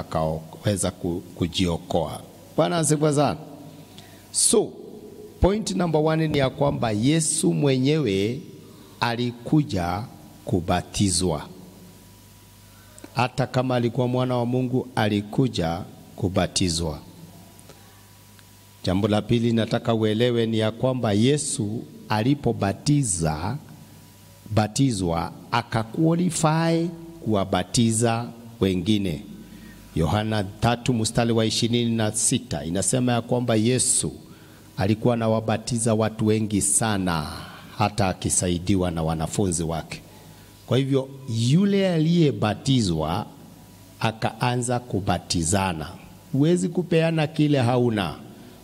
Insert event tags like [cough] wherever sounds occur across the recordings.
akaweza kujiokoa. Bwana asifiwe sana. So point number one ni ya kwamba Yesu mwenyewe alikuja kubatizwa. Hata kama alikuwa mwana wa Mungu, alikuja kubatizwa. Jambo la pili nataka uelewe ni ya kwamba Yesu alipobatiza batizwa akaqualify kuwabatiza wengine. Yohana tatu mstari wa ishirini na sita inasema ya kwamba Yesu alikuwa anawabatiza watu wengi sana, hata akisaidiwa na wanafunzi wake. Kwa hivyo yule aliyebatizwa akaanza kubatizana. Huwezi kupeana kile hauna.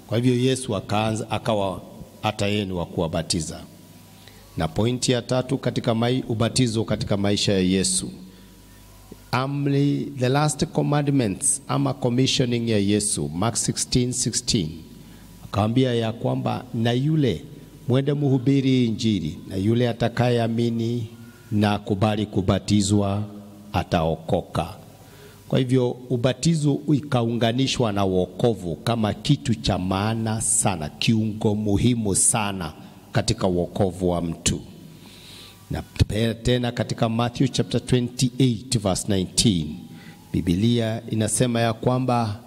Kwa hivyo Yesu akaanza akawa hata yeye ni wa kuwabatiza. Na pointi ya tatu katika mai, ubatizo katika maisha ya Yesu amri, the last commandments ama commissioning ya Yesu, Mark 16:16 akawambia ya kwamba na yule mwende muhubiri Injili, na yule atakayeamini na kubali kubatizwa ataokoka. Kwa hivyo ubatizo ikaunganishwa na wokovu kama kitu cha maana sana, kiungo muhimu sana katika wokovu wa mtu. Na tena katika Matthew chapter 28 verse 19 Biblia inasema ya kwamba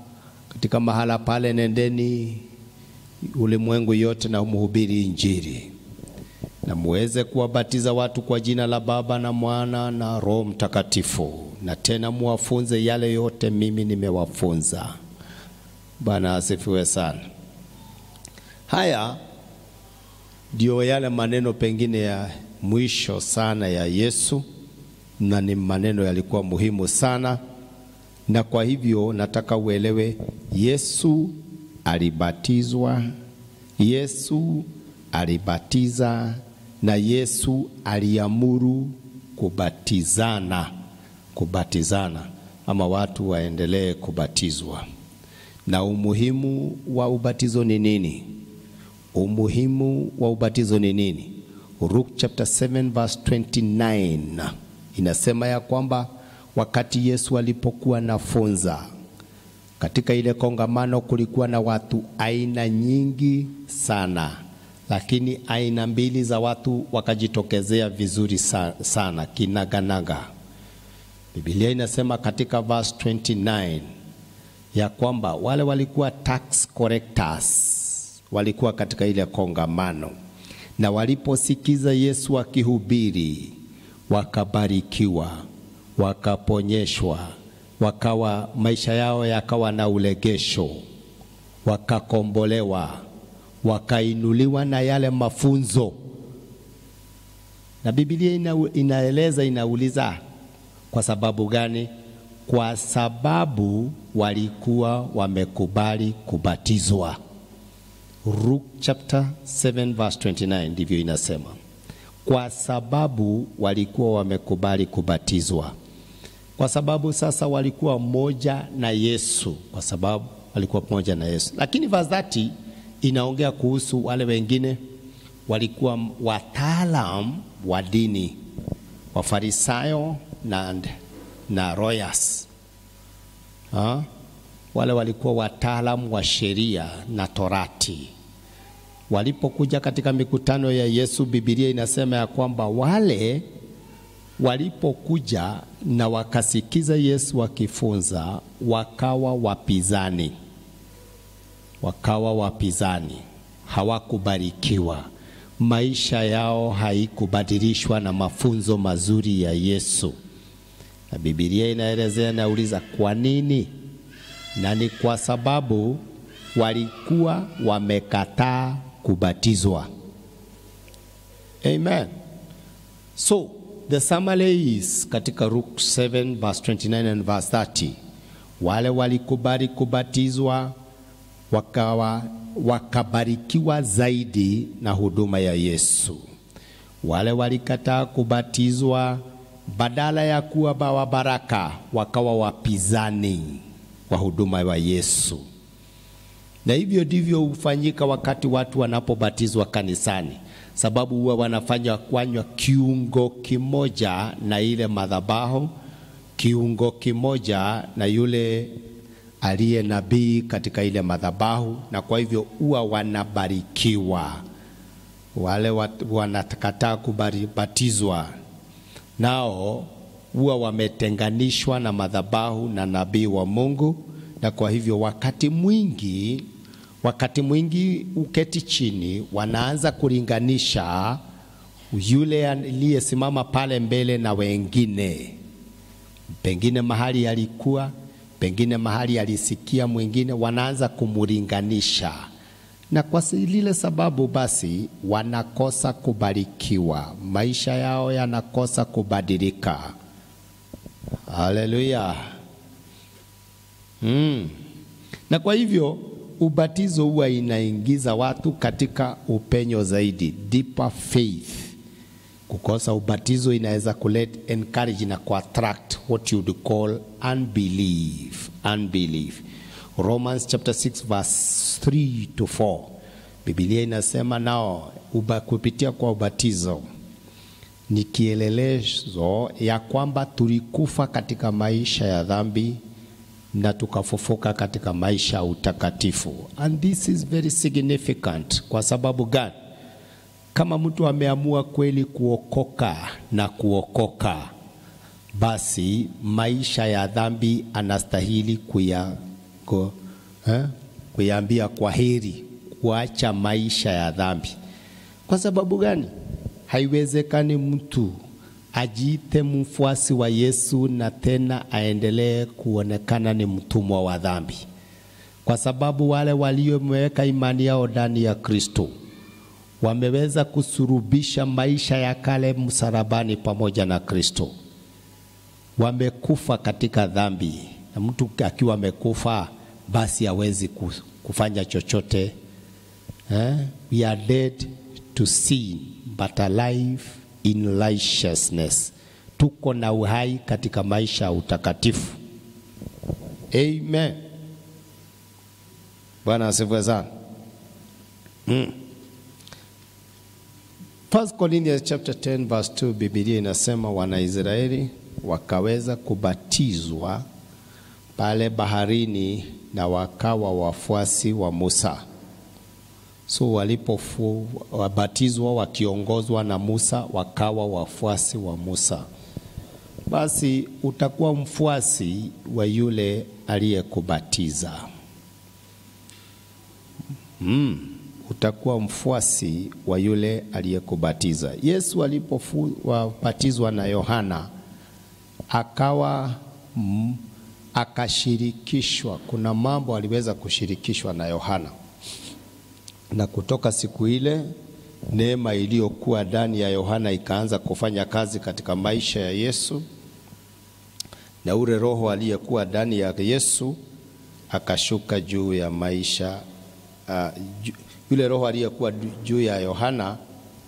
katika mahala pale, nendeni ulimwengu yote na mhubiri Injili na muweze kuwabatiza watu kwa jina la Baba na Mwana na Roho Mtakatifu, na tena muwafunze yale yote mimi nimewafunza. Bwana asifiwe sana. Haya ndio yale maneno pengine ya mwisho sana ya Yesu, na ni maneno yalikuwa muhimu sana, na kwa hivyo nataka uelewe, Yesu alibatizwa, Yesu alibatiza, na Yesu aliamuru kubatizana, kubatizana ama watu waendelee kubatizwa. Na umuhimu wa ubatizo ni nini? Umuhimu wa ubatizo ni nini? Luke chapter 7 verse 29 inasema ya kwamba wakati Yesu alipokuwa nafunza katika ile kongamano, kulikuwa na watu aina nyingi sana, lakini aina mbili za watu wakajitokezea vizuri sana kinaganaga. Biblia inasema katika verse 29 ya kwamba wale walikuwa tax collectors walikuwa katika ile kongamano na waliposikiza Yesu akihubiri, wakabarikiwa, wakaponyeshwa, wakawa maisha yao yakawa na ulegesho, wakakombolewa, wakainuliwa na yale mafunzo. Na Biblia ina, inaeleza inauliza kwa sababu gani? Kwa sababu walikuwa wamekubali kubatizwa. Luke chapter 7 verse 29 ndivyo inasema, kwa sababu walikuwa wamekubali kubatizwa, kwa sababu sasa walikuwa moja na Yesu, kwa sababu walikuwa pamoja na Yesu. Lakini vazati inaongea kuhusu wale wengine walikuwa wataalam wa dini, Wafarisayo na, na royas ha? Ah, wale walikuwa wataalam wa sheria na torati Walipokuja katika mikutano ya Yesu, Biblia inasema ya kwamba wale walipokuja na wakasikiza Yesu wakifunza, wakawa wapizani, wakawa wapizani, hawakubarikiwa. Maisha yao haikubadilishwa na mafunzo mazuri ya Yesu, na Biblia inaelezea, nauliza kwa nini? Na ni kwa sababu walikuwa wamekataa kubatizwa. Amen. So the summary is katika Luke 7 verse 29 and verse 30, wale walikubali kubatizwa wakawa wakabarikiwa zaidi na huduma ya Yesu. Wale walikataa kubatizwa, badala ya kuwa bawa baraka, wakawa wapizani wa huduma wa Yesu na hivyo ndivyo hufanyika wakati watu wanapobatizwa kanisani, sababu huwa wanafanya kwanywa kiungo kimoja na ile madhabahu, kiungo kimoja na yule aliye nabii katika ile madhabahu, na kwa hivyo huwa wanabarikiwa. Wale wanakataa kubatizwa nao huwa wametenganishwa na madhabahu na nabii wa Mungu, na kwa hivyo wakati mwingi wakati mwingi uketi chini, wanaanza kulinganisha yule aliyesimama pale mbele na wengine, pengine mahali alikuwa, pengine mahali alisikia mwingine, wanaanza kumlinganisha na kwa lile sababu basi wanakosa kubarikiwa, maisha yao yanakosa kubadilika. Haleluya! mm. na kwa hivyo ubatizo huwa inaingiza watu katika upenyo zaidi, deeper faith. Kukosa ubatizo inaweza kuleta encourage na kuattract what you would call unbelief, unbelief. Romans chapter 6 verse 3 to 4. Biblia inasema nao uba, kupitia kwa ubatizo ni kielelezo ya kwamba tulikufa katika maisha ya dhambi na tukafufuka katika maisha ya utakatifu. And this is very significant. Kwa sababu gani? Kama mtu ameamua kweli kuokoka na kuokoka, basi maisha ya dhambi anastahili kuya, ku, eh, kuyaambia kwa heri, kuacha maisha ya dhambi. Kwa sababu gani? Haiwezekani mtu ajiite mfuasi wa Yesu na tena aendelee kuonekana ni mtumwa wa dhambi, kwa sababu wale waliomweka imani yao ndani ya Kristo wameweza kusurubisha maisha ya kale msalabani pamoja na Kristo. Wamekufa katika dhambi, na mtu akiwa amekufa basi hawezi kufanya chochote eh? We are dead to sin but alive in righteousness. Tuko na uhai katika maisha ya utakatifu. Amen. Bwana asifiwe sana. Mm. First Corinthians chapter 10 verse 2 Biblia inasema Wanaisraeli wakaweza kubatizwa pale baharini na wakawa wafuasi wa Musa. So walipofu wabatizwa wakiongozwa na Musa wakawa wafuasi wa Musa, basi utakuwa mfuasi wa yule aliyekubatiza. Mm, utakuwa mfuasi wa yule aliyekubatiza. Yesu alipobatizwa na Yohana akawa mm, akashirikishwa. Kuna mambo aliweza kushirikishwa na Yohana na kutoka siku ile neema iliyokuwa ndani ya Yohana ikaanza kufanya kazi katika maisha ya Yesu, na ule roho aliyekuwa ndani ya Yesu akashuka juu ya maisha uh, yule roho aliyekuwa juu ya Yohana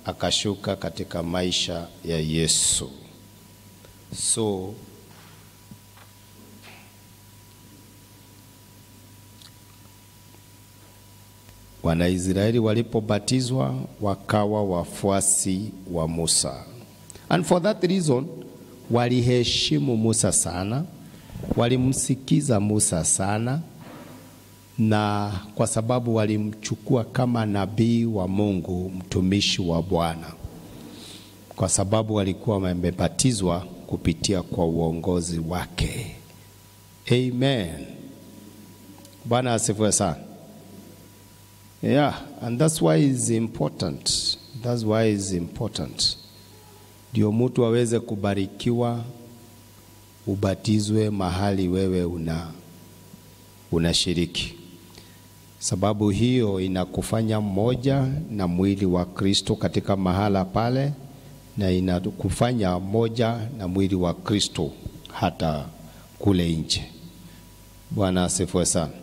akashuka katika maisha ya Yesu. So Wanaisraeli walipobatizwa wakawa wafuasi wa Musa. And for that reason waliheshimu Musa sana, walimsikiza Musa sana, na kwa sababu walimchukua kama nabii wa Mungu, mtumishi wa Bwana, kwa sababu walikuwa wamebatizwa kupitia kwa uongozi wake. Amen. Bwana asifiwe sana. Yeah, and that's why it's important. That's why it's important. Ndio mtu aweze kubarikiwa ubatizwe mahali wewe una unashiriki. Sababu hiyo inakufanya mmoja na mwili wa Kristo katika mahala pale na inakufanya moja na mwili wa Kristo hata kule nje. Bwana asifiwe sana.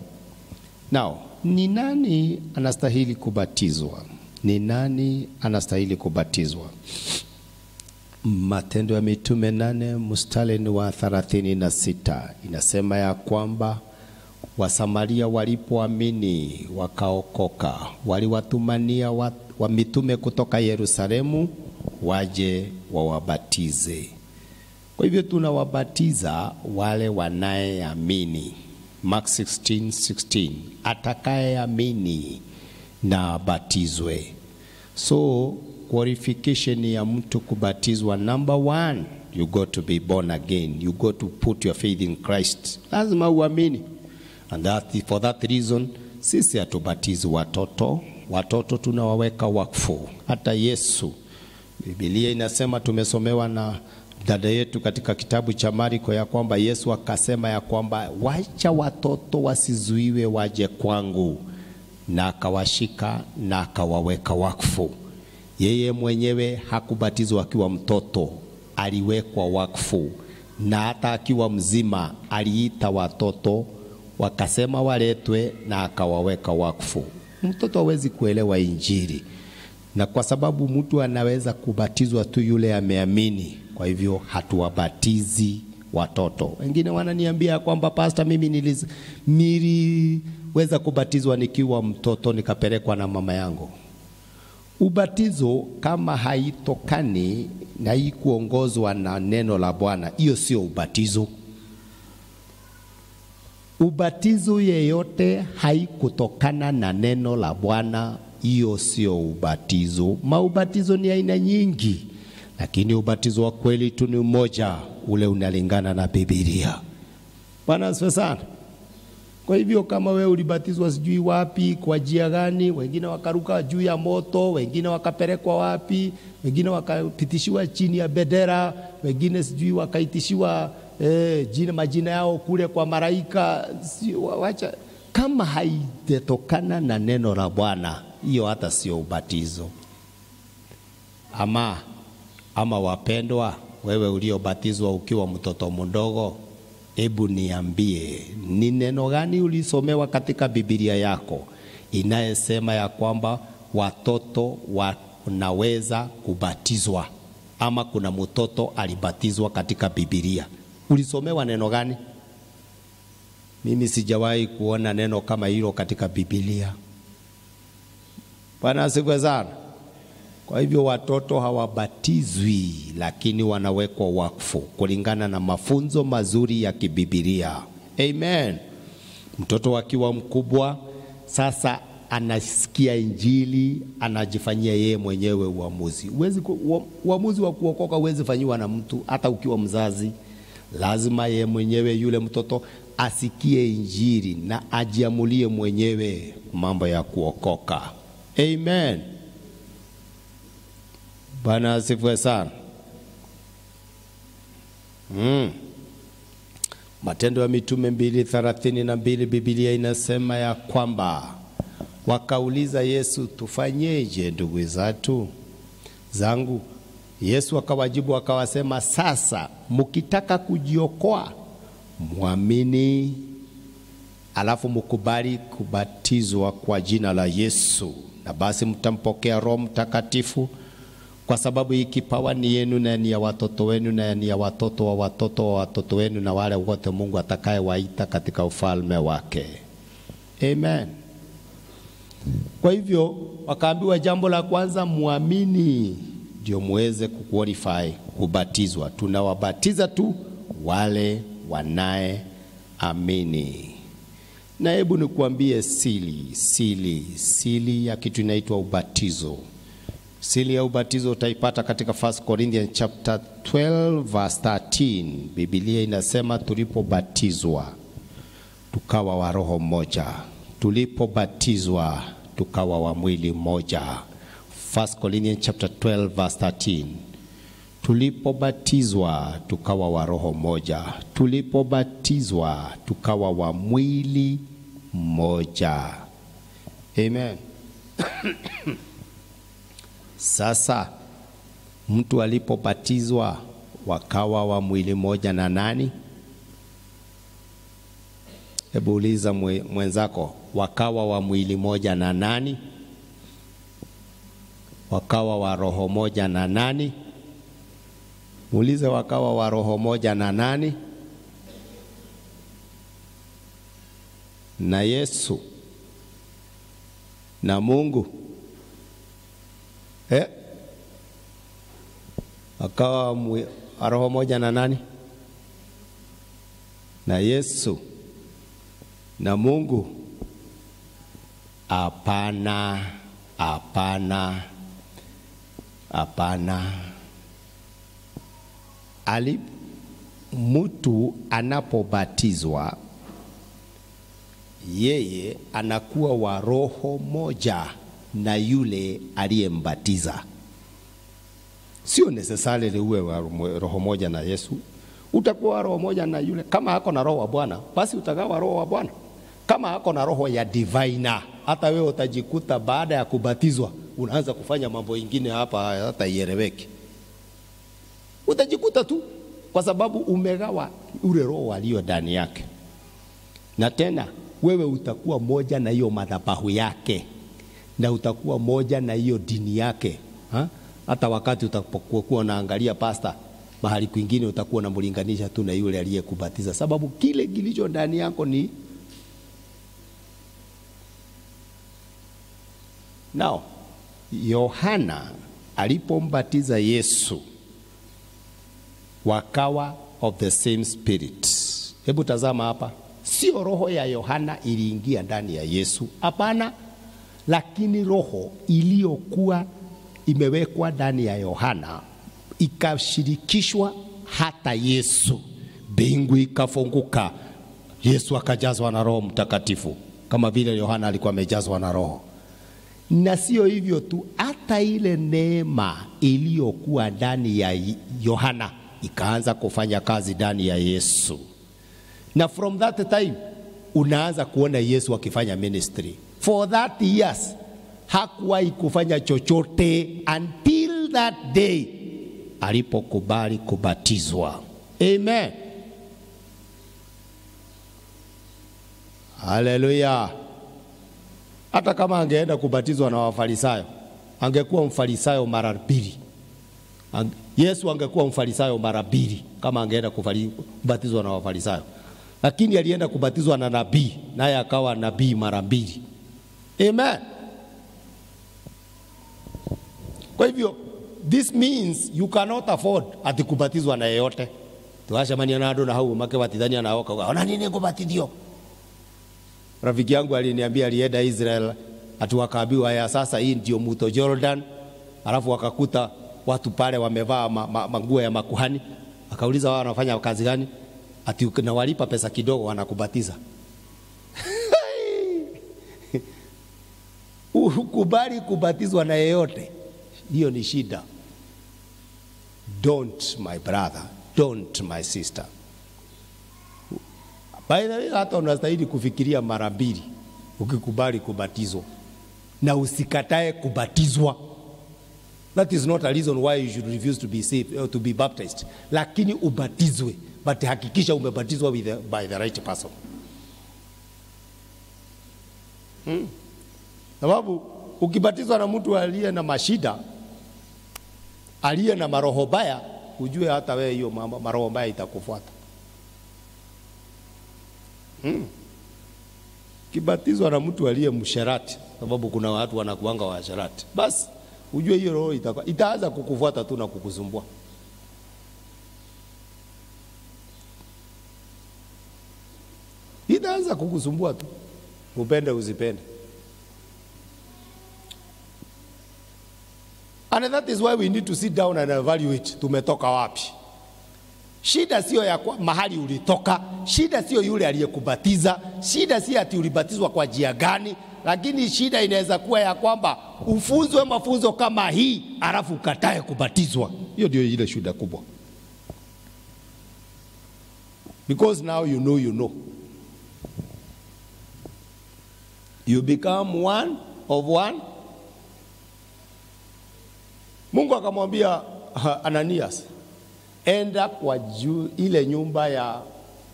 Now, ni nani anastahili kubatizwa? Ni nani anastahili kubatizwa? Matendo ya Mitume nane mstari wa thelathini na sita inasema ya kwamba Wasamaria walipoamini wakaokoka, waliwatumania wa, wa mitume kutoka Yerusalemu waje wawabatize. Kwa hivyo tunawabatiza wale wanayeamini Mark 16, 16. Atakayeamini na abatizwe. So qualification ya mtu kubatizwa, number one, you got to be born again, you got to put your faith in Christ, lazima uamini. And that, for that reason sisi hatubatizi watoto, watoto tunawaweka wakfu. Hata Yesu, Biblia inasema, tumesomewa na dada yetu katika kitabu cha mariko ya kwamba Yesu akasema ya kwamba wacha watoto wasizuiwe waje kwangu, na akawashika na akawaweka wakfu. Yeye mwenyewe hakubatizwa akiwa mtoto, aliwekwa wakfu, na hata akiwa mzima aliita watoto wakasema waletwe, na akawaweka wakfu. Mtoto hawezi kuelewa Injili, na kwa sababu mtu anaweza kubatizwa tu yule ameamini kwa hivyo hatuwabatizi watoto. Wengine wananiambia kwamba pasta, mimi niliweza kubatizwa nikiwa mtoto nikapelekwa na mama yangu. Ubatizo kama haitokani na hii kuongozwa na neno la Bwana, hiyo sio ubatizo. Ubatizo yeyote haikutokana na neno la Bwana, hiyo sio ubatizo. Maubatizo ni aina nyingi lakini ubatizo wa kweli tu ni mmoja, ule unalingana na Biblia. Bwana asifiwe sana. Kwa hivyo kama wewe ulibatizwa sijui wapi, kwa jia gani, wengine wakaruka juu ya moto, wengine wakapelekwa wapi, wengine wakapitishiwa chini ya bendera, wengine sijui wakaitishiwa eh, jina majina yao kule kwa maraika, si, wacha kama haijatokana na neno la Bwana, hiyo hata sio ubatizo ama ama wapendwa, wewe uliobatizwa ukiwa mtoto mdogo, hebu niambie, ni neno gani ulisomewa katika Biblia yako inayesema ya kwamba watoto wanaweza kubatizwa ama kuna mtoto alibatizwa katika Biblia? Ulisomewa neno gani? Mimi sijawahi kuona neno kama hilo katika Biblia. Bwana asifiwe sana. Kwa hivyo watoto hawabatizwi, lakini wanawekwa wakfu kulingana na mafunzo mazuri ya kibibilia. Amen. Mtoto akiwa mkubwa sasa anasikia Injili, anajifanyia yeye mwenyewe uamuzi. Uwezi, uamuzi wa kuokoka uwezi fanyiwa na mtu, hata ukiwa mzazi. Lazima yeye mwenyewe yule mtoto asikie Injili na ajiamulie mwenyewe mambo ya kuokoka. Amen. Bwana asifiwe sana. Mm. Matendo ya Mitume mbili thelathini na mbili Biblia inasema ya kwamba wakauliza Yesu, tufanyeje ndugu zatu zangu? Yesu akawajibu akawasema, sasa mkitaka kujiokoa mwamini, alafu mkubali kubatizwa kwa jina la Yesu, na basi mtampokea Roho Mtakatifu kwa sababu hii kipawa ni yenu na ni ya watoto wenu na ni ya watoto wa watoto wa watoto wenu na wale wote Mungu waita katika ufalme wake. Amen. Kwa hivyo wakaambiwa, jambo la kwanza muamini ndio muweze kuqualify kubatizwa. Tunawabatiza tu wale wanaye amini. Na hebu nikuambie sili sili sili ya kitu inaitwa ubatizo. Siri ya ubatizo utaipata katika 1 Corinthians chapter 12 verse 13. Biblia inasema tulipobatizwa tukawa wa roho mmoja, tulipobatizwa tukawa wa mwili mmoja. 1 Corinthians chapter 12 verse 13. Tulipobatizwa tukawa wa roho moja, tulipobatizwa tukawa wa mwili mmoja. Amen. [coughs] Sasa mtu alipobatizwa wakawa wa mwili moja na nani? Hebu uliza mwenzako, wakawa wa mwili moja na nani? Wakawa wa roho moja na nani? Muulize, wakawa wa roho moja na nani? Na Yesu na Mungu eh, akawa roho moja na nani na Yesu na Mungu? Hapana, hapana, hapana. Ali mtu anapobatizwa yeye anakuwa wa roho moja na yule aliyembatiza. Sio necessarily uwe wa roho moja na Yesu, utakuwa roho moja na yule. Kama ako na roho wa Bwana, basi utagawa roho wa Bwana. Kama ako na roho ya divina, hata wewe utajikuta baada ya kubatizwa unaanza kufanya mambo ingine hapa hata ieleweki, utajikuta tu, kwa sababu umegawa ule roho aliyo ndani yake, na tena wewe utakuwa moja na hiyo madhabahu yake na utakuwa moja na hiyo dini yake ha? Hata wakati utakapokuwa unaangalia pasta mahali kwingine, utakuwa unamlinganisha tu na yule aliyekubatiza, sababu kile kilicho ndani yako ni nao. Yohana alipombatiza Yesu wakawa of the same spirit. Hebu tazama hapa, sio roho ya Yohana iliingia ndani ya Yesu, hapana lakini roho iliyokuwa imewekwa ndani ya Yohana ikashirikishwa hata Yesu, mbingu ikafunguka, Yesu akajazwa na Roho Mtakatifu kama vile Yohana alikuwa amejazwa na Roho. Na sio hivyo tu, hata ile neema iliyokuwa ndani ya Yohana ikaanza kufanya kazi ndani ya Yesu, na from that time unaanza kuona Yesu akifanya ministry for that years hakuwahi kufanya chochote until that day alipokubali kubatizwa. Amen. Haleluya. Hata kama angeenda kubatizwa na Wafarisayo, angekuwa mfarisayo mara mbili. Yesu angekuwa mfarisayo mara mbili kama angeenda kubatizwa na Wafarisayo, lakini alienda kubatizwa na nabii, naye akawa nabii mara mbili. Amen. Kwa hivyo this means you cannot afford ati kubatizwa na yeyote tukacemania na andå na hau make batithania na kauga ona nini kubatidio? rafiki yangu aliniambia alienda Israel ati wakaambiwa ya sasa hii ndio muto Jordan, alafu wakakuta watu pale wamevaa ma, ma, manguo ya makuhani. Akauliza wao wanafanya kazi gani? Ati na walipa pesa kidogo wanakubatiza. Ukubali kubatizwa na yeyote, hiyo ni shida. Don't my brother, don't my sister. By the way, hata unastahili kufikiria mara mbili ukikubali kubatizwa, na usikatae kubatizwa. That is not a reason why you should refuse to be saved, or uh, to be baptized. Lakini ubatizwe, but hakikisha umebatizwa with the, by the right person. Hmm sababu ukibatizwa na mtu aliye na mashida, aliye na maroho baya, ujue hata wewe hiyo maroho mbaya itakufuata. hmm. Kibatizwa na mtu aliye msherati, sababu kuna watu wanakuanga washerati, basi ujue hiyo roho itakuwa itaanza kukufuata tu na kukusumbua. Itaanza kukusumbua tu, upende usipende. And that is why we need to sit down and evaluate tumetoka wapi. Shida sio ya kwa, mahali ulitoka, shida sio yule aliyekubatiza, shida si ati ulibatizwa kwa njia gani, lakini shida inaweza kuwa ya kwamba ufunzwe mafunzo kama hii alafu ukatae kubatizwa. Hiyo ndio ile shida kubwa, because now you know you know you become one of one Mungu akamwambia Ananias, enda kwa juu ile nyumba ya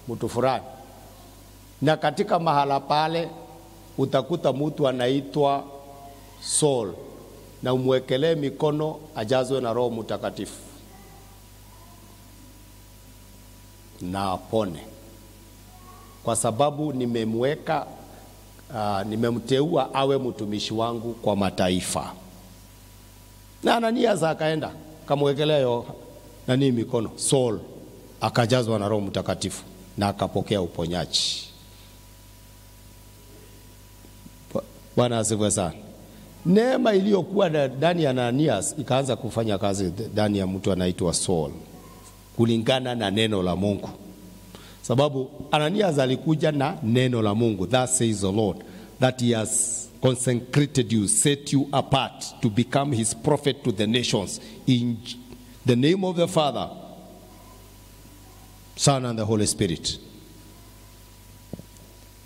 mtu fulani, na katika mahala pale utakuta mtu anaitwa Saul, na umwekelee mikono ajazwe na Roho Mtakatifu na apone, kwa sababu nimemweka uh, nimemteua awe mtumishi wangu kwa mataifa na Ananias akaenda kamwekelea yo nani mikono Saul akajazwa na Roho Mtakatifu na akapokea uponyaji. Bwana asifiwe sana. Neema iliyokuwa ndani ya Ananias ikaanza kufanya kazi ndani ya mtu anaitwa Saul kulingana na neno la Mungu, sababu Ananias alikuja na neno la Mungu, that says the Lord that he has consecrated you, set you apart to become his prophet to the nations. In the name of the Father, Son, and the Holy Spirit.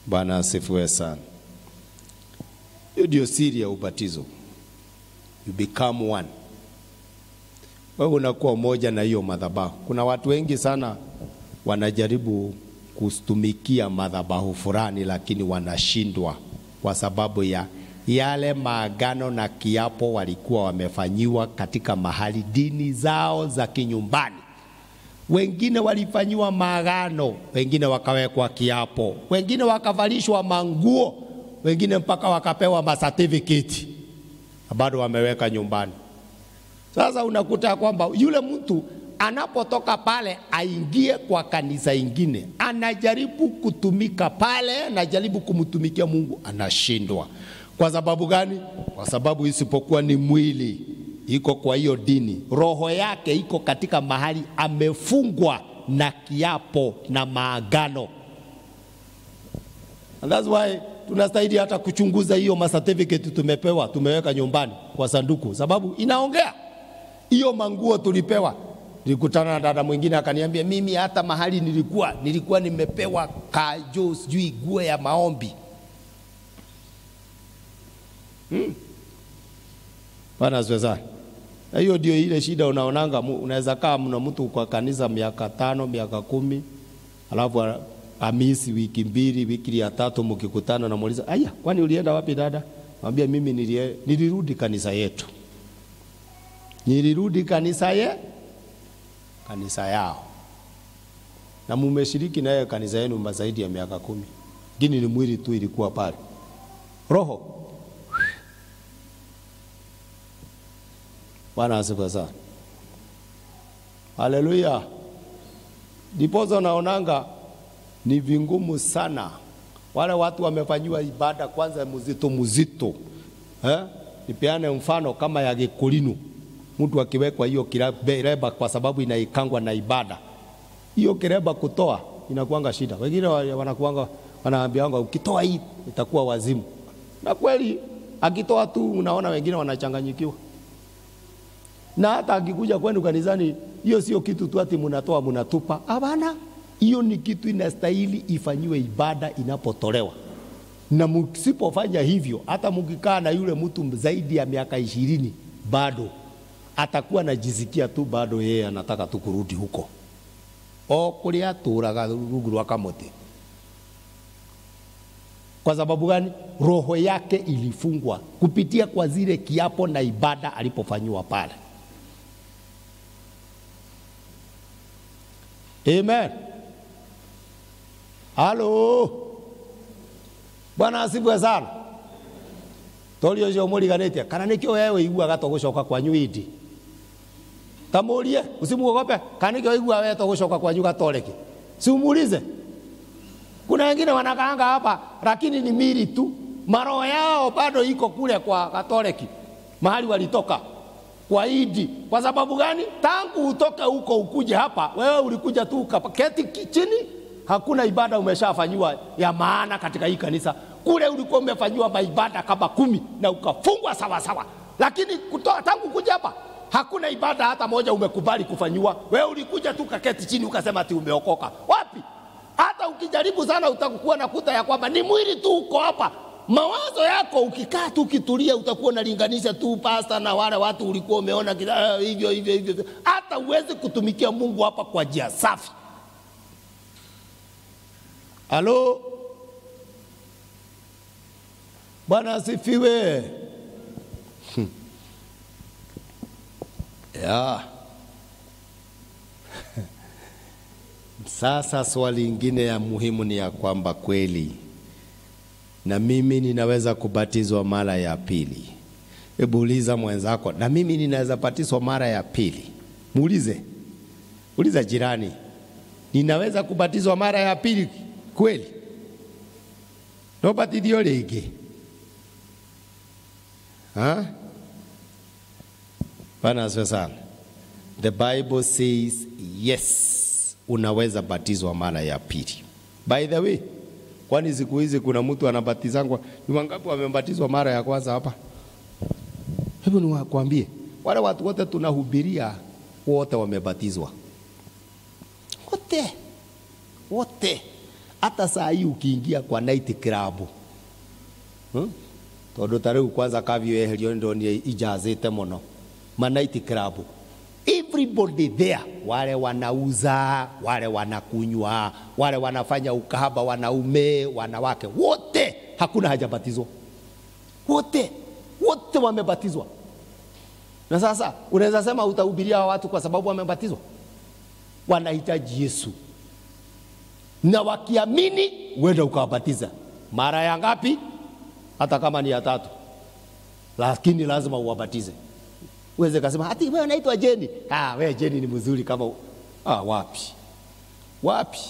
Bwana asifiwe sana. Hiyo ndio siri ya ubatizo. You become one. Wewe unakuwa moja na hiyo madhabahu. Kuna watu wengi sana wanajaribu mada madhabahu fulani, lakini wanashindwa kwa sababu ya yale maagano na kiapo walikuwa wamefanyiwa katika mahali dini zao za kinyumbani. Wengine walifanyiwa maagano, wengine wakawekwa kiapo, wengine wakavalishwa manguo, wengine mpaka wakapewa masatifiketi bado wameweka nyumbani. Sasa unakuta kwamba yule mtu anapotoka pale aingie kwa kanisa ingine, anajaribu kutumika pale, anajaribu kumtumikia Mungu, anashindwa. Kwa sababu gani? Kwa sababu isipokuwa ni mwili iko kwa hiyo dini, roho yake iko katika mahali amefungwa na kiapo na maagano. And that's why tunastahili hata kuchunguza hiyo masertificate tumepewa, tumeweka nyumbani kwa sanduku, sababu inaongea hiyo manguo tulipewa nilikutana na dada mwingine akaniambia, mimi hata mahali nilikuwa nilikuwa nimepewa kajo sijui guo ya maombi hmm. Bwana asifiwe Hiyo ndio ile shida unaonanga, unaweza kaa mna mtu kwa kanisa miaka tano miaka kumi alafu amisi wiki mbili wiki ya tatu mkikutana na muuliza, aya, kwani ulienda wapi dada? Mwambia mimi nilirudi kanisa yetu, nilirudi kanisa yetu kanisa yao, na mumeshiriki naye kanisa yenu zaidi ya miaka kumi, lakini ni mwili tu ilikuwa pale, roho. Bwana asifiwe sana, haleluya. Ndiposa naonanga ni vingumu sana wale watu wamefanyiwa ibada kwanza mzito mzito, eh? Nipeane mfano kama ya gikulinu mtu akiwekwa hiyo kireba kwa sababu inaikangwa na ibada, hiyo kireba kutoa inakuanga shida. Wengine wanakuanga wanga, ukitoa hii itakuwa wazimu, na kweli akitoa tu unaona wengine wanachanganyikiwa, na hata akikuja kwenu kanisani, hiyo sio kitu tu ati munatoa munatupa. Hapana, hiyo ni kitu inastahili ifanyiwe ibada inapotolewa na msipofanya hivyo, hata mukikaa na yule mtu zaidi ya miaka ishirini bado atakuwa anajizikia tu bado yeye anataka tu kurudi huko o kuria aturaga rungu rwa kamuti. Kwa sababu gani? Roho yake ilifungwa kupitia kwa zile kiapo na ibada alipofanyiwa pale. Amen. Halo. Bwana asifiwe sana. Tolio jo muri Kana nikio wewe iguaga togucoka kwa nyuidi ta murie usimuogope kana ikioigua weto gucoka kwanyu katoleki siumulize kuna wengine wanakaanga hapa lakini ni mili tu maroho yao bado iko kule kwa katoleki mahali walitoka kwa idi kwa sababu gani tangu utoke huko ukuje hapa wewe ulikuja tu ukaketi kichini hakuna ibada umeshafanyiwa ya maana katika hii kanisa kule ulikuwa umefanyiwa maibada kama kumi na ukafungwa sawasawa lakini kutoa tangu kuja hapa Hakuna ibada hata moja umekubali kufanyiwa. We ulikuja tu kaketi chini ukasema ati umeokoka. Wapi? Hata ukijaribu sana utakuwa na kuta ya kwamba ni mwili tu uko hapa. Mawazo yako ukikaa tu ukitulia, utakuwa unalinganisha tu pasta na wale watu ulikuwa umeona uh, hivyo hivyo hivyo. Hata uwezi kutumikia Mungu hapa kwa njia safi. Halo, Bwana asifiwe. Ya. Sasa swali lingine ya muhimu ni ya kwamba kweli na mimi ninaweza kubatizwa mara ya pili. Hebu uliza mwenzako, na mimi ninaweza batizwa mara ya pili. Muulize, uliza jirani, ninaweza kubatizwa mara ya pili kweli? Nobatithio rĩngĩ ha Bwana asifiwe sana. The Bible says yes, unaweza batizwa mara ya pili. By the way, kwani siku hizi kuna mtu anabatizangwa? Ni wangapi wamebatizwa mara ya kwanza hapa? Hebu niwakwambie, wale watu wote tunahubiria wote wamebatizwa, wote wote. Hata saa hii ukiingia kwa night club hmm? tondu tariu kwanza kavioeherio ndonie ijazite mono Manaiti Club, everybody there, wale wanauza, wale wanakunywa, wale wanafanya ukahaba, wanaume, wanawake, wote hakuna hajabatizwa, wote wote wamebatizwa. Na sasa unaweza sema utahubiria watu kwa sababu wamebatizwa? Wanahitaji Yesu, na wakiamini, wenda ukawabatiza mara ya ngapi, hata kama ni ya tatu, lakini lazima uwabatize uweze kusema ati wewe unaitwa Jeni. Ah, wewe Jeni ni mzuri kama ah, wapi wapi?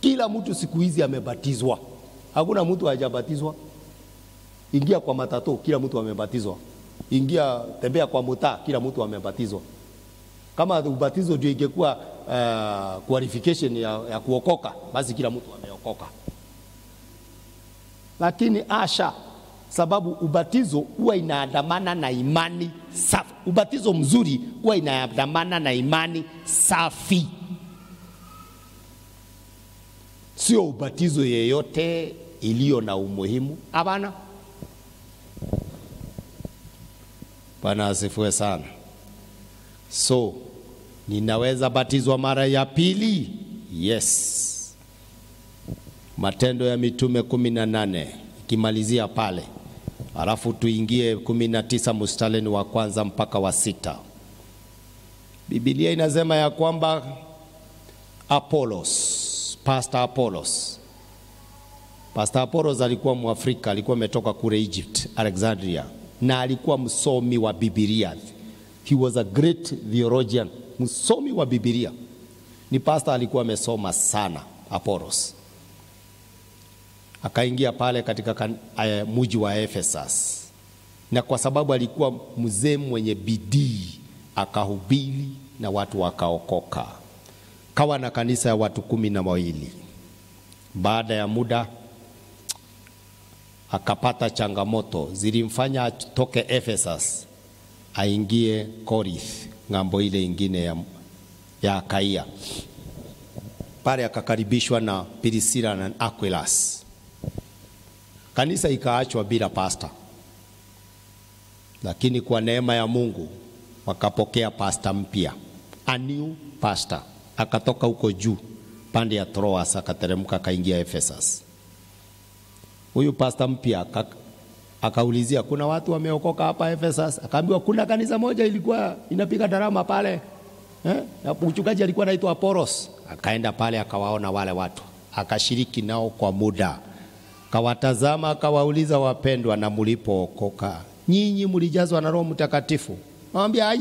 Kila mtu siku hizi amebatizwa, hakuna mtu hajabatizwa. Ingia kwa matatu kila mtu amebatizwa. Ingia tembea kwa mtaa, kila mtu amebatizwa. Kama ubatizo ndio ingekuwa uh, qualification ya, ya kuokoka, basi kila mtu ameokoka, lakini asha sababu ubatizo huwa inaandamana na imani safi. Ubatizo mzuri huwa inaandamana na imani safi, sio ubatizo yeyote iliyo na umuhimu. Hapana. Bwana asifiwe sana. So ninaweza batizwa mara ya pili? Yes. Matendo ya Mitume kumi na nane ikimalizia pale alafu tuingie kumi na tisa mustaleni wa kwanza mpaka wa sita. Biblia inasema ya kwamba Apollos, Pastor Apollos, Pastor Apollos alikuwa Mwafrika, alikuwa ametoka kule Egypt, Alexandria, na alikuwa msomi wa Biblia. He was a great theologian, msomi wa Biblia. Ni pastor alikuwa amesoma sana Apollos akaingia pale katika kan, uh, muji wa Ephesus, na kwa sababu alikuwa mzee mwenye bidii akahubiri na watu wakaokoka, kawa na kanisa ya watu kumi na wawili. Baada ya muda akapata changamoto zilimfanya atoke Ephesus aingie Korinth, ng'ambo ile ingine ya, ya Akaia. Pale akakaribishwa na prisila na Aquilas Kanisa ikaachwa bila pasta, lakini kwa neema ya Mungu wakapokea pasta mpya, a new pasta akatoka huko juu pande ya Troas akateremka akaingia Ephesus. Huyu pasta mpya akaulizia, kuna watu wameokoka hapa Ephesus? Akaambiwa kuna kanisa moja ilikuwa inapiga darama pale eh? na mchungaji alikuwa anaitwa Apolos. Akaenda pale akawaona wale watu akashiriki nao kwa muda Kawatazama akawauliza, wapendwa, na mlipookoka nyinyi mulijazwa na Roho Mtakatifu? Nawambia ai,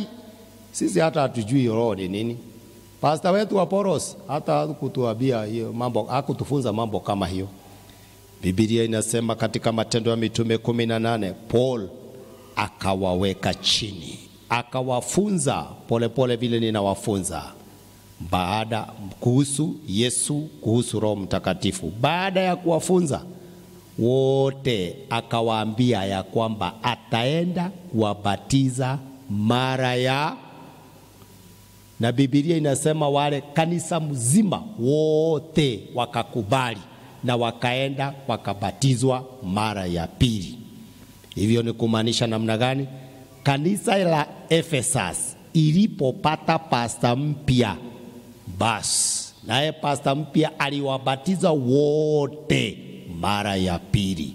sisi hata hatujui roho ni nini. Pasta wetu wa Poros hata kutuambia hiyo mambo, hakutufunza mambo kama hiyo. Biblia inasema katika Matendo ya Mitume kumi na nane Paul akawaweka chini, akawafunza polepole vile ninawafunza baada kuhusu Yesu, kuhusu Roho Mtakatifu. Baada ya kuwafunza wote, akawaambia ya kwamba ataenda kuwabatiza mara ya na Biblia inasema wale kanisa mzima wote wakakubali na wakaenda wakabatizwa mara ya pili. Hivyo ni kumaanisha namna gani? Kanisa la Ephesus ilipopata pasta mpya, basi naye pasta mpya aliwabatiza wote mara ya pili.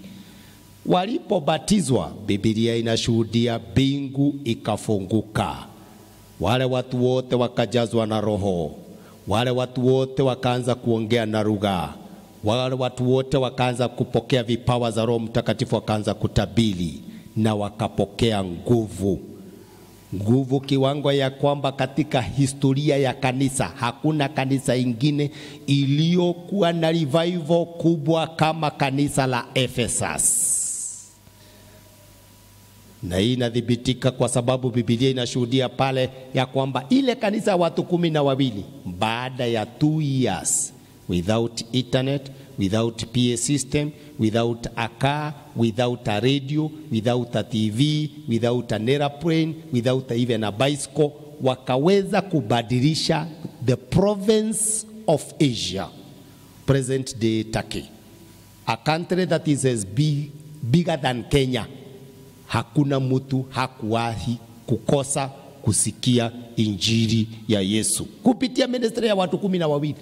Walipobatizwa, Biblia inashuhudia bingu ikafunguka, wale watu wote wakajazwa na Roho, wale watu wote wakaanza kuongea na lugha, wale watu wote wakaanza kupokea vipawa za Roho Mtakatifu, wakaanza kutabiri na wakapokea nguvu nguvu kiwango ya kwamba katika historia ya kanisa hakuna kanisa ingine iliyokuwa na revival kubwa kama kanisa la Ephesus. Na hii inathibitika kwa sababu Biblia inashuhudia pale ya kwamba ile kanisa ya watu kumi na wawili baada ya two years without internet, without PA system, without a car, without a radio, without a TV, without an airplane, without even a bicycle, wakaweza kubadilisha the province of Asia, present day Turkey, a country that is as big, bigger than Kenya. Hakuna mutu hakuwahi kukosa kusikia injili ya Yesu kupitia ministry ya watu kumi na wawili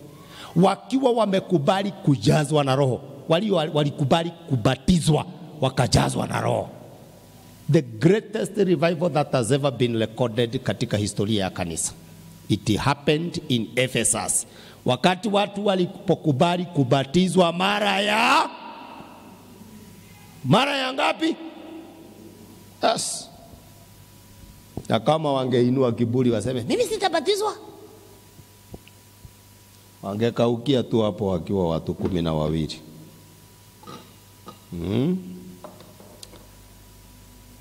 wakiwa wamekubali kujazwa na Roho walio walikubali kubatizwa wakajazwa na Roho. The greatest revival that has ever been recorded katika historia ya kanisa. It happened in Ephesus, wakati watu walipokubali kubatizwa mara ya mara ya ngapi? Yes. Na kama wangeinua kiburi waseme mimi sitabatizwa, wangekaukia tu hapo wakiwa watu kumi na wawili. Hmm?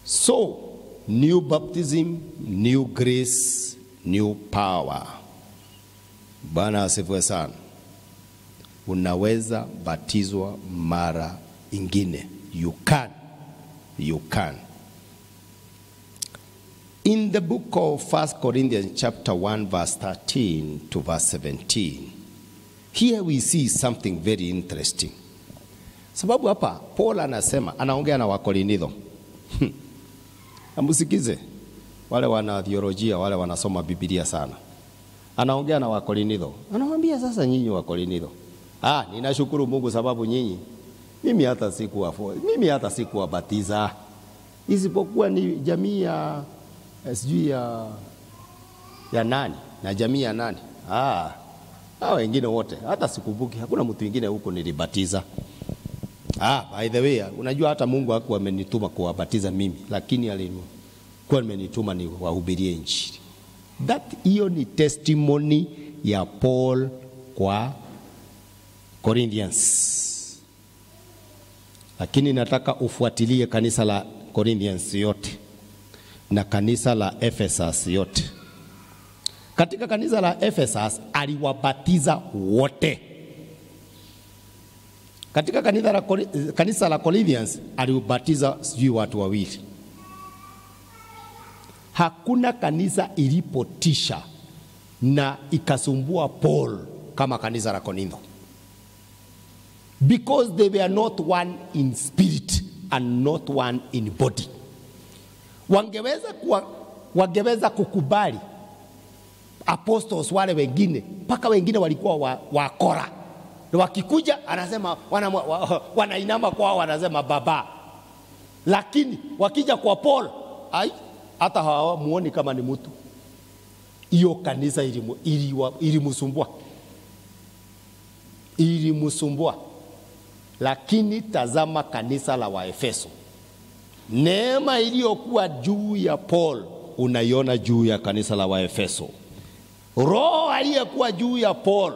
So, new baptism, new grace, new power. Bwana asifiwe sana. Unaweza batizwa mara ingine. You can. You can. In the book of First Corinthians chapter 1 verse 13 to verse 17, here we see something very interesting. Sababu hapa Paul anasema, anaongea na Wakorintho hmm. amusikize wale wana theolojia, wale wanasoma Biblia sana. Anaongea na Wakorintho, anawaambia sasa, nyinyi Wakorintho, ah, ninashukuru Mungu sababu nyinyi mimi hata sikuwa mimi hata batiza, isipokuwa ni jamii ya eh, sijui ya, ya nani na jamii ya nani ah, hao wengine wote hata sikumbuki, hakuna mtu mwingine huko nilibatiza. Ah, by the way, unajua hata Mungu hakuwa amenituma kuwabatiza mimi, lakini alikuwa amenituma ni wahubirie Injili. That hiyo ni testimony ya Paul kwa Corinthians, lakini nataka ufuatilie kanisa la Corinthians yote na kanisa la Ephesus yote. Katika kanisa la Ephesus aliwabatiza wote katika kanisa la, kanisa la Corinthians aliubatiza sijui watu wawili. Hakuna kanisa ilipotisha na ikasumbua Paul kama kanisa la Korintho, because they were not one in spirit and not one in body. Wangeweza kuwa, wangeweza kukubali apostles wale wengine, mpaka wengine walikuwa wakora wa wakikuja anasema wanainama wana, wana kwao wanasema baba, lakini wakija kwa Paul ai, hata hawamuoni kama ni mtu. Hiyo kanisa ilimusumbua ili ilimusumbua. lakini tazama kanisa la Waefeso, neema iliyokuwa juu ya Paul unaiona juu ya kanisa la Waefeso. Roho aliyekuwa juu ya Paul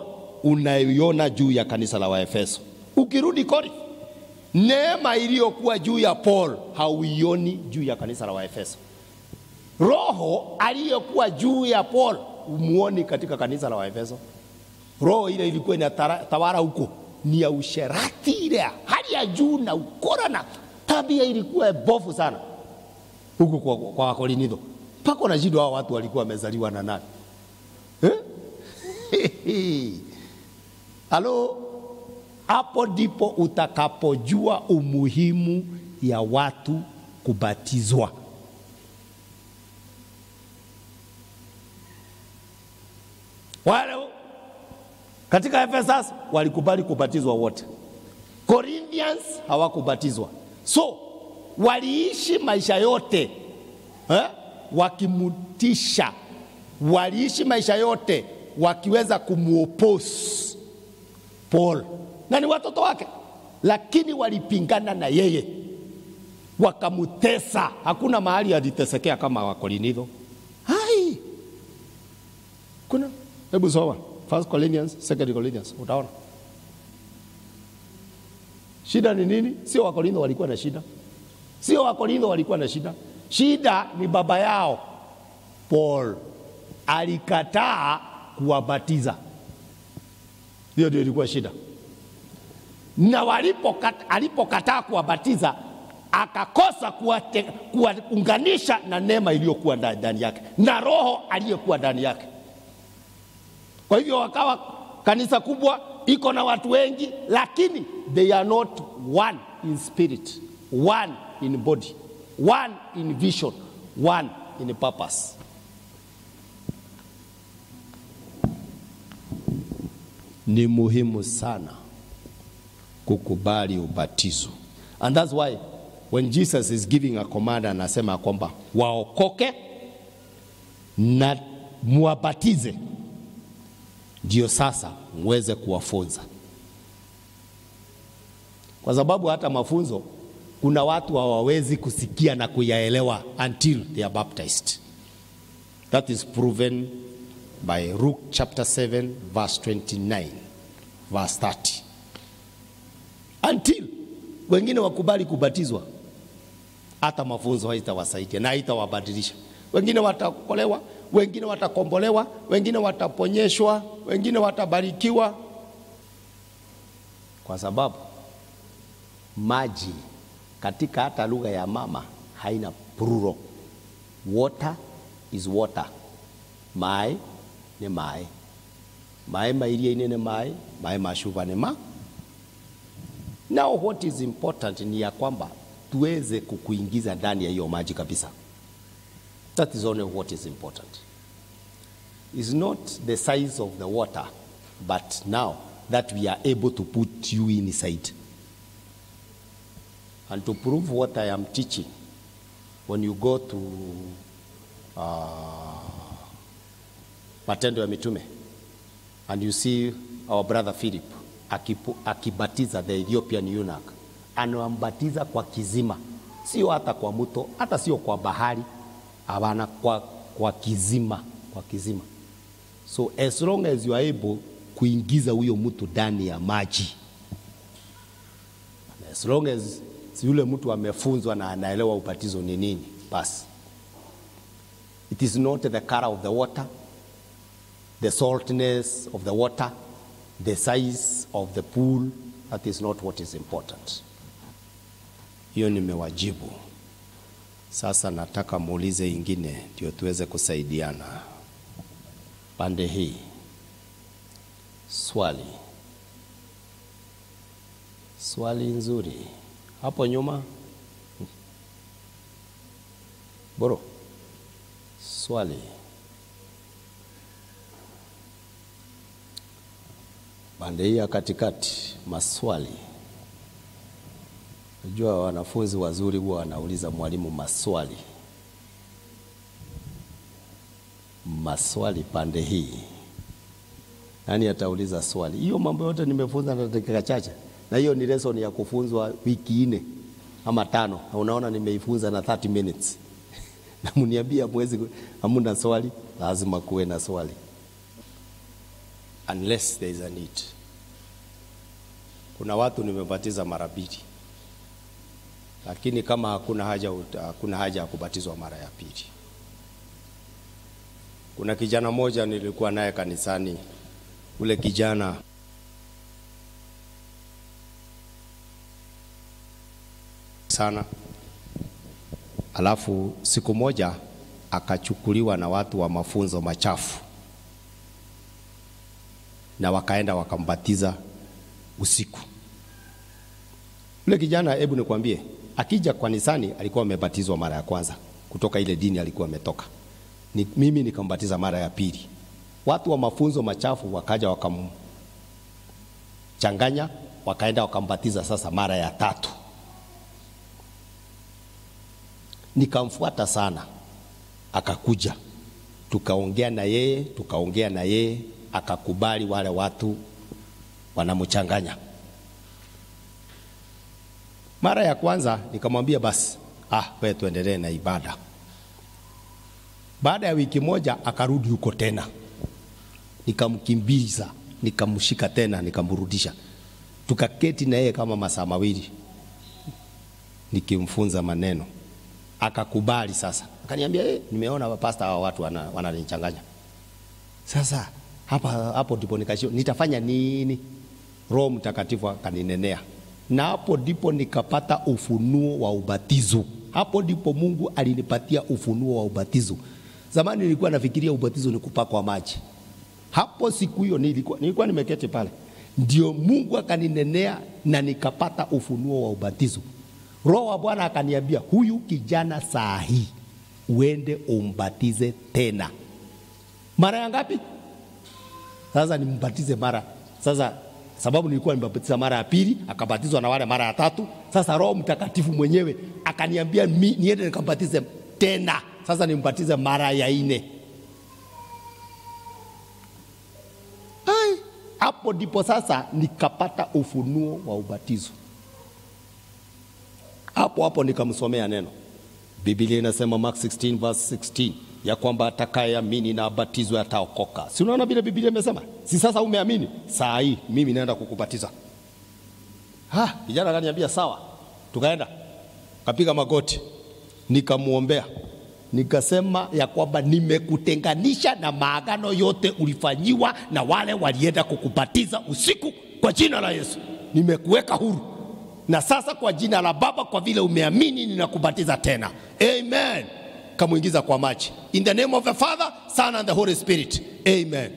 unayoiona juu ya kanisa la Waefeso. Ukirudi kori, neema iliyokuwa juu ya Paul hauioni juu ya kanisa la Waefeso. Roho aliyekuwa juu ya Paul umuoni katika kanisa la Waefeso. Roho ile ilikuwa inatawala huko ni ya usherati, ile hali ya juu na ukora, na tabia ilikuwa bofu sana huku kwa, kwa Wakorinitho mpaka jidu hao watu walikuwa wamezaliwa na nani eh? [laughs] Halo, hapo ndipo utakapojua umuhimu ya watu kubatizwa. Wale katika Ephesus walikubali kubatizwa wote. Corinthians hawakubatizwa. So waliishi maisha yote eh, wakimutisha, waliishi maisha yote wakiweza kumuopose Paul na ni watoto wake, lakini walipingana na yeye wakamutesa. Hakuna mahali alitesekea kama Wakorintho. Hai, kuna hebu soma First Corinthians, Second Corinthians, utaona shida ni nini. Sio Wakorintho walikuwa na shida, sio Wakorintho walikuwa na shida. Shida ni baba yao Paul alikataa kuwabatiza. Hiyo ndio ilikuwa shida, na walipokata, alipokataa kuwabatiza akakosa kuwaunganisha na neema iliyokuwa ndani yake na roho aliyekuwa ndani yake. Kwa hivyo wakawa kanisa kubwa iko na watu wengi, lakini they are not one in spirit, one in body, one in vision, one in purpose. ni muhimu sana kukubali ubatizo. And that's why when Jesus is giving a command anasema kwamba waokoke na muwabatize, ndio sasa muweze kuwafunza, kwa sababu hata mafunzo kuna watu hawawezi kusikia na kuyaelewa until they are baptized. That is proven by Luke chapter 7, verse 29, verse 30. Until wengine wakubali kubatizwa, hata mafunzo haitawasaidia na haitawabadilisha. Wengine wataokolewa, wengine watakombolewa, wengine wataponyeshwa, wengine watabarikiwa, kwa sababu maji katika hata lugha ya mama haina plural. Water is water. My nĩ maĩ maĩ ma iria-inĩ nĩ maĩ maĩ ma cuba nĩ ma now what is important ni ya kwamba tuweze kukuingiza ndani ya hiyo maji kabisa that is only what is important is not the size of the water but now that we are able to put you inside and to prove what i am teaching when you go to uh, matendo ya mitume and you see our brother Philip akipu, akibatiza the Ethiopian eunuch, anawambatiza kwa kizima, sio hata kwa muto hata sio kwa bahari, abana kwa, kwa kizima, kwa kizima. So as long as you are able kuingiza huyo mtu ndani ya maji, as long as yule mtu amefunzwa na anaelewa ubatizo ni nini, basi it is not the color of the water the saltiness of the water, the size of the pool, that is not what is important. Hiyo nimewajibu. Sasa nataka muulize ingine ndio tuweze kusaidiana. Pande hii swali, swali nzuri hapo nyuma boro, swali Pande hii ya katikati, maswali. Najua wanafunzi wazuri huwa wanauliza mwalimu maswali, maswali pande hii. Nani atauliza swali? Hiyo mambo yote nimefunza na dakika chache, na hiyo ni lesson ya kufunzwa wiki nne ama tano, na unaona nimeifunza na 30 minutes [laughs] na mwezi hamuna swali, lazima kuwe na swali unless there is a need. Kuna watu nimebatiza mara mbili, lakini kama hakuna haja, hakuna haja ya kubatizwa mara ya pili. Kuna kijana moja nilikuwa naye kanisani, ule kijana sana, alafu siku moja akachukuliwa na watu wa mafunzo machafu na wakaenda wakambatiza usiku. Yule kijana, hebu nikwambie, akija kanisani alikuwa amebatizwa mara ya kwanza kutoka ile dini alikuwa ametoka. Ni, mimi nikambatiza mara ya pili. Watu wa mafunzo machafu wakaja wakamchanganya, wakaenda wakambatiza sasa mara ya tatu. Nikamfuata sana, akakuja tukaongea na yeye, tukaongea na yeye akakubali wale watu wanamchanganya. Mara ya kwanza nikamwambia basi, ah, wewe tuendelee na ibada. Baada ya wiki moja akarudi huko tena, nikamkimbiza, nikamshika tena, nikamrudisha, tukaketi na yeye kama masaa mawili nikimfunza maneno, akakubali sasa. Akaniambia eh, nimeona wapasta hawa watu wananichanganya wana sasa hapa hapo ndipo nikashio nitafanya nini? Roho Mtakatifu akaninenea, na hapo ndipo nikapata ufunuo wa ubatizo. Hapo ndipo Mungu alinipatia ufunuo wa ubatizo. Zamani nilikuwa nafikiria ubatizo ni kupakwa maji. Hapo siku hiyo nilikuwa, nilikuwa nimeketi pale, ndio Mungu akaninenea na nikapata ufunuo wa ubatizo. Roho wa Bwana akaniambia, huyu kijana saa hii uende umbatize tena. Mara ya ngapi? sasa nimbatize mara sasa sababu nilikuwa nimebatiza mara ya pili, akabatizwa na wale mara ya tatu. Sasa Roho Mtakatifu mwenyewe akaniambia mi, niende nikambatize tena, sasa nimbatize mara ya ine. Ai, hapo ndipo sasa nikapata ufunuo wa ubatizo. Hapo hapo nikamsomea neno. Biblia inasema Mark 16 verse 16 ya kwamba atakayeamini na abatizwe ataokoka. Si unaona vile Biblia imesema? Si sasa umeamini? Saa hii mimi naenda kukubatiza. Ha, kijana akaniambia sawa. Tukaenda. Kapiga magoti. nikamuombea Nikasema ya kwamba nimekutenganisha na maagano yote ulifanyiwa na wale walienda kukubatiza usiku kwa jina la Yesu. Nimekuweka huru. Na sasa kwa jina la Baba, kwa vile umeamini, ninakubatiza tena. Amen kamwingiza kwa maji. In the name of the Father, Son and the Holy Spirit. Amen.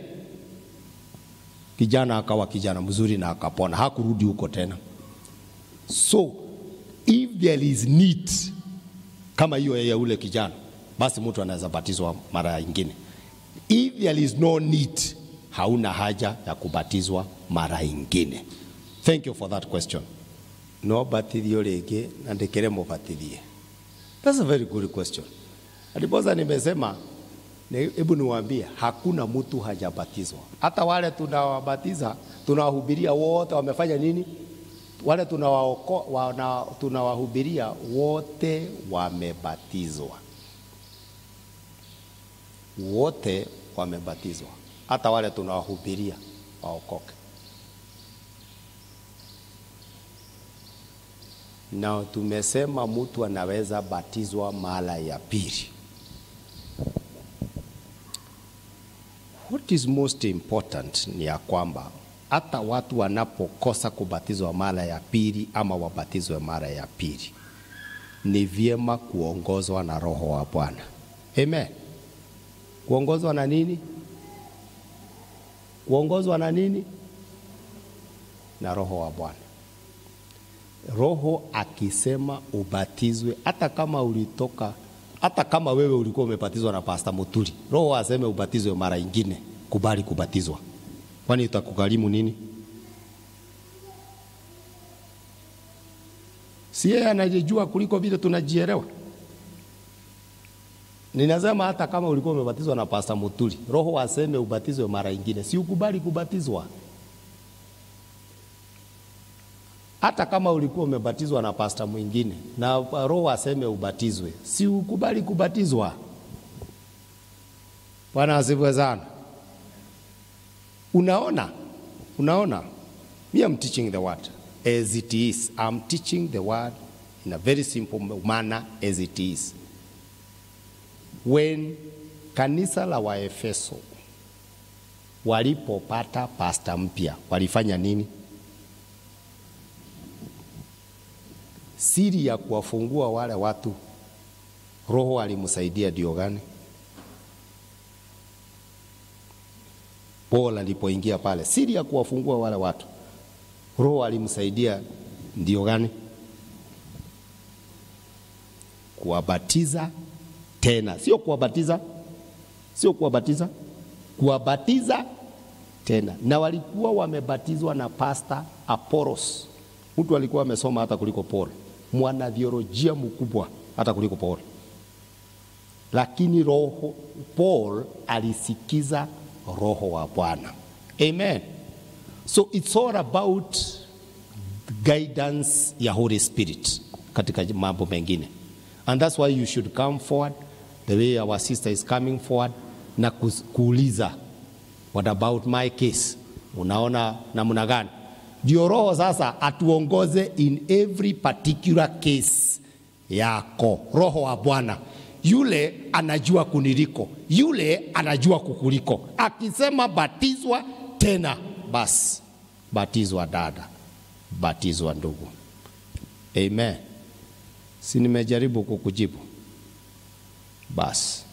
Kijana akawa kijana mzuri na akapona, hakurudi huko tena. So if there is need kama hiyo ya ule kijana, basi mtu anaweza batizwa mara nyingine. If there is no need, hauna haja ya kubatizwa mara nyingine. Thank you for that question. No batithio rĩngĩ na ndĩkĩre mũbatithie. That's a very good question. Aliboza nimesema hebu niwaambie, hakuna mtu hajabatizwa. Hata wale tunawabatiza tunawahubiria wote wamefanya nini? Wale tunawahubiria wote wamebatizwa, wote wamebatizwa, hata wale tunawahubiria waokoke. Na tumesema mtu anaweza batizwa mara ya pili. What is most important ni ya kwamba hata watu wanapokosa kubatizwa mara ya pili ama wabatizwe mara ya pili, ni vyema kuongozwa na Roho wa Bwana. Amen. Kuongozwa na nini? Kuongozwa na nini? Na Roho wa Bwana. Roho akisema ubatizwe, hata kama ulitoka, hata kama wewe ulikuwa umebatizwa na Pastor Muturi, Roho aseme ubatizwe mara ingine kubali kubatizwa, kwani itakugharimu nini? Si yeye anajijua kuliko vile tunajielewa. Ninasema hata kama ulikuwa umebatizwa na Pasta Mutuli, Roho aseme ubatizwe mara ingine, si ukubali kubatizwa. Hata kama ulikuwa umebatizwa na pasta mwingine na Roho aseme ubatizwe, si ukubali kubatizwa. Bwana asifiwe sana. Unaona, unaona, me I'm teaching the word as it is. I'm teaching the word in a very simple manner as it is. When kanisa la Waefeso walipopata pasta mpya walifanya nini? Siri ya kuwafungua wale watu, Roho alimsaidia Diogane. Paul alipoingia pale, siri ya kuwafungua wale watu, Roho alimsaidia ndio gani? Kuwabatiza tena, sio kuwabatiza, sio kuwabatiza, kuwabatiza tena. Na walikuwa wamebatizwa na Pasta Apolos, mtu alikuwa amesoma hata kuliko Paulo, mwanathiolojia mkubwa hata kuliko Paul, lakini roho Paul alisikiza roho wa Bwana. Amen. So it's all about guidance ya Holy Spirit katika mambo mengine. And that's why you should come forward the way our sister is coming forward na kuuliza what about my case? Unaona namna gani? Ndio Roho sasa atuongoze in every particular case yako, Roho wa Bwana yule anajua kuniliko, yule anajua kukuliko. Akisema batizwa tena, basi batizwa dada, batizwa ndugu. Amen. Si nimejaribu kukujibu? Basi.